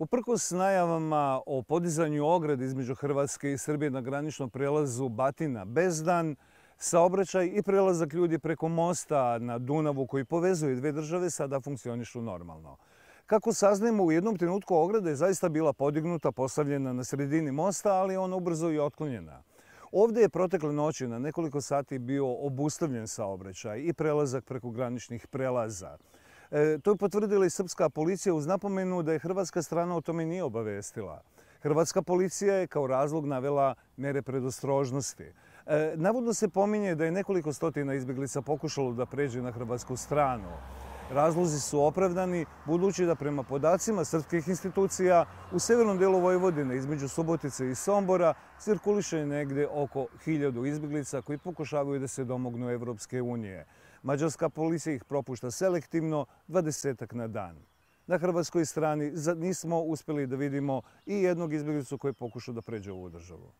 Uprkos najavama o podizanju ograde između Hrvatske i Srbije na graničnom prelazu Batina, Bezdan, saobraćaj i prelazak ljudi preko mosta na Dunavu koji povezuje dve države sada funkcionišu normalno. Kako saznajemo, u jednom trenutku ograda je zaista bila podignuta, postavljena na sredini mosta, ali ona ubrzo i otklonjena. Ovdje je protekle noći na nekoliko sati bio obustavljen saobraćaj i prelazak preko graničnih prelaza. E, to je potvrdila i srpska policija uz napomenu da je hrvatska strana o tome nije obavestila. Hrvatska policija je kao razlog navela mere predostrožnosti. E, navodno se pominje da je nekoliko stotina izbjeglica pokušalo da pređe na hrvatsku stranu. Razlozi su opravdani budući da prema podacima srpskih institucija u severnom delu Vojvodine između Subotice i Sombora cirkuliše negde oko hiljadu izbjeglica koji pokušavaju da se domognu Evropske unije. Mađarska policija ih propušta selektivno 20 na dan. Na hrvatskoj strani nismo uspjeli da vidimo i jednog izbjeglicu koji pokušao da pređe ovu državu.